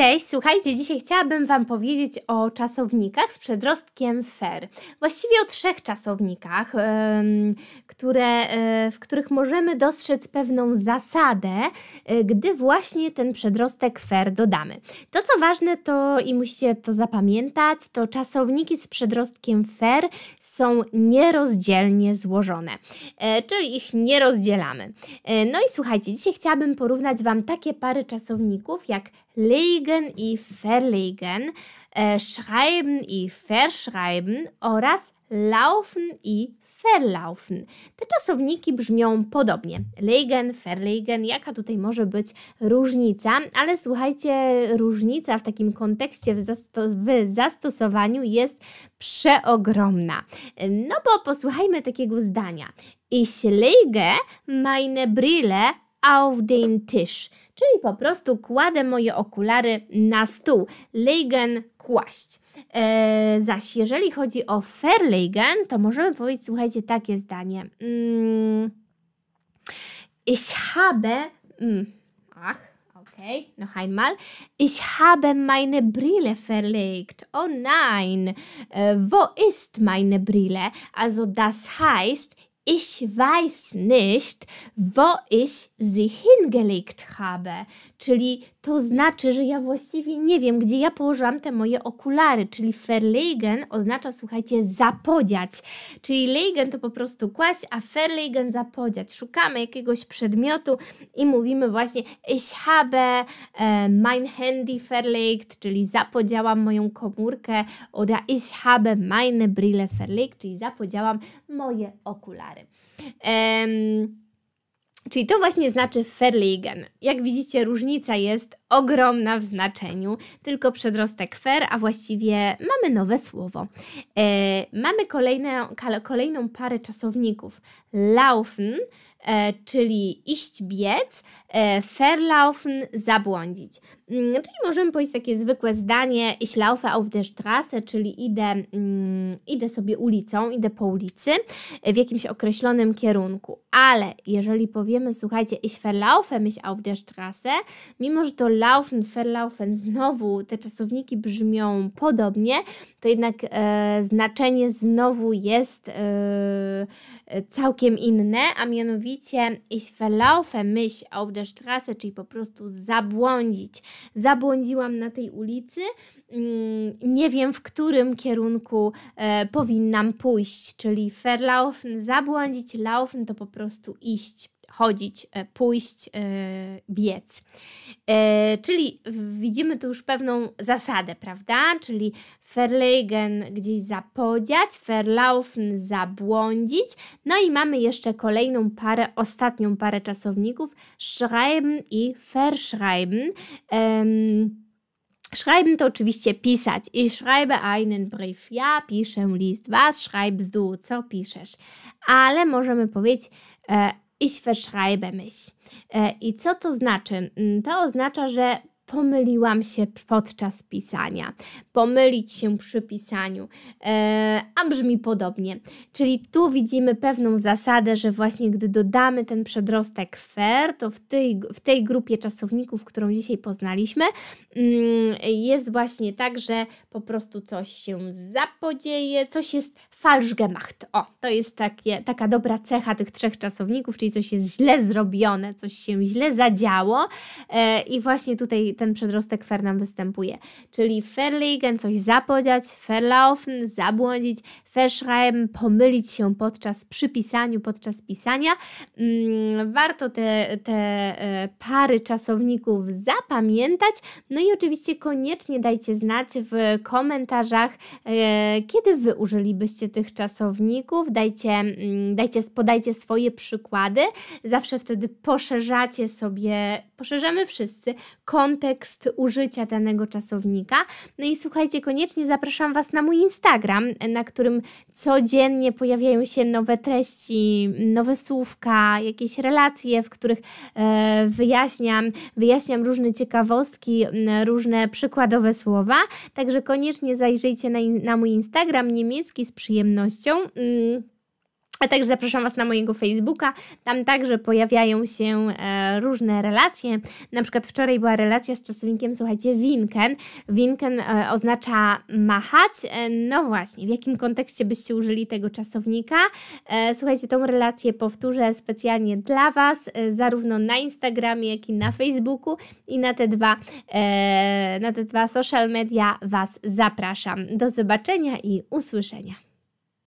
Cześć, słuchajcie, dzisiaj chciałabym Wam powiedzieć o czasownikach z przedrostkiem fer. Właściwie o trzech czasownikach, które, e, w których możemy dostrzec pewną zasadę, e, gdy właśnie ten przedrostek fer dodamy. To co ważne to i musicie to zapamiętać, to czasowniki z przedrostkiem fer są nierozdzielnie złożone, e, czyli ich nie rozdzielamy. No i słuchajcie, dzisiaj chciałabym porównać Wam takie pary czasowników jak legen i verlegen, e, schreiben i verschreiben oraz laufen i verlaufen. Te czasowniki brzmią podobnie. Legen, verlegen, jaka tutaj może być różnica, ale słuchajcie, różnica w takim kontekście, w, zasto w zastosowaniu jest przeogromna. No bo posłuchajmy takiego zdania. Ich lege meine Brille auf den Tisch, czyli po prostu kładę moje okulary na stół. Legen kłaść. E, zaś jeżeli chodzi o verlegen, to możemy powiedzieć, słuchajcie, takie zdanie. Mm, ich habe... Mm, ach, Okay, noch einmal. Ich habe meine Brille verlegt. Oh nein, e, wo ist meine Brille? Also das heißt, ich weiß nicht, wo ich sie hingelegt habe. Czyli to znaczy, że ja właściwie nie wiem, gdzie ja położyłam te moje okulary. Czyli verlegen oznacza, słuchajcie, zapodziać. Czyli legen to po prostu kłaść, a verlegen zapodziać. Szukamy jakiegoś przedmiotu i mówimy właśnie ich habe e, mein Handy verlegt, czyli zapodziałam moją komórkę. Oder ich habe meine Brille verlegt, czyli zapodziałam moje okulary stary. Um, Czyli to właśnie znaczy Verliegen. Jak widzicie, różnica jest ogromna w znaczeniu. Tylko przedrostek fer, a właściwie mamy nowe słowo. E, mamy kolejne, kolejną parę czasowników. Laufen E, czyli iść biec, e, verlaufen zabłądzić. Mm, czyli możemy powiedzieć takie zwykłe zdanie, ich laufe auf der Straße, czyli idę, mm, idę sobie ulicą, idę po ulicy w jakimś określonym kierunku. Ale jeżeli powiemy, słuchajcie, ich verlaufe mich auf der Straße, mimo że to laufen, verlaufen, znowu te czasowniki brzmią podobnie, to jednak e, znaczenie znowu jest e, E, całkiem inne, a mianowicie ich verlaufen mich auf der Straße, czyli po prostu zabłądzić. Zabłądziłam na tej ulicy, mm, nie wiem w którym kierunku e, powinnam pójść, czyli verlaufen, zabłądzić, laufen to po prostu iść chodzić, e, pójść, e, biec. E, czyli widzimy tu już pewną zasadę, prawda? Czyli verlegen gdzieś zapodziać, verlaufen zabłądzić. No i mamy jeszcze kolejną parę, ostatnią parę czasowników, schreiben i verschreiben. Schreiben to oczywiście pisać. Ich schreibe einen Brief. Ja piszę list. Was schreibst du? Co piszesz? Ale możemy powiedzieć ich verschreibe mich. E, I co to znaczy? Mm, to oznacza, że pomyliłam się podczas pisania, pomylić się przy pisaniu, e, a brzmi podobnie. Czyli tu widzimy pewną zasadę, że właśnie gdy dodamy ten przedrostek fair, to w tej, w tej grupie czasowników, którą dzisiaj poznaliśmy, mm, jest właśnie tak, że po prostu coś się zapodzieje, coś jest falschgemacht. O, to jest takie, taka dobra cecha tych trzech czasowników, czyli coś jest źle zrobione, coś się źle zadziało e, i właśnie tutaj ten przedrostek fer nam występuje. Czyli verlegen, coś zapodziać, verlaufen, zabłądzić, verschreiben, pomylić się podczas przypisaniu, podczas pisania. Mm, warto te, te e, pary czasowników zapamiętać. No i oczywiście koniecznie dajcie znać w komentarzach, e, kiedy Wy użylibyście tych czasowników. Dajcie, mm, dajcie, podajcie swoje przykłady. Zawsze wtedy poszerzacie sobie, poszerzamy wszyscy kontekst kontekst użycia danego czasownika. No i słuchajcie, koniecznie zapraszam Was na mój Instagram, na którym codziennie pojawiają się nowe treści, nowe słówka, jakieś relacje, w których e, wyjaśniam, wyjaśniam różne ciekawostki, różne przykładowe słowa. Także koniecznie zajrzyjcie na, na mój Instagram niemiecki z przyjemnością. Mm. A także zapraszam Was na mojego Facebooka. Tam także pojawiają się e, różne relacje. Na przykład wczoraj była relacja z czasownikiem, słuchajcie, winken. Winken e, oznacza machać. E, no właśnie, w jakim kontekście byście użyli tego czasownika? E, słuchajcie, tą relację powtórzę specjalnie dla Was, e, zarówno na Instagramie, jak i na Facebooku. I na te dwa, e, na te dwa social media Was zapraszam. Do zobaczenia i usłyszenia.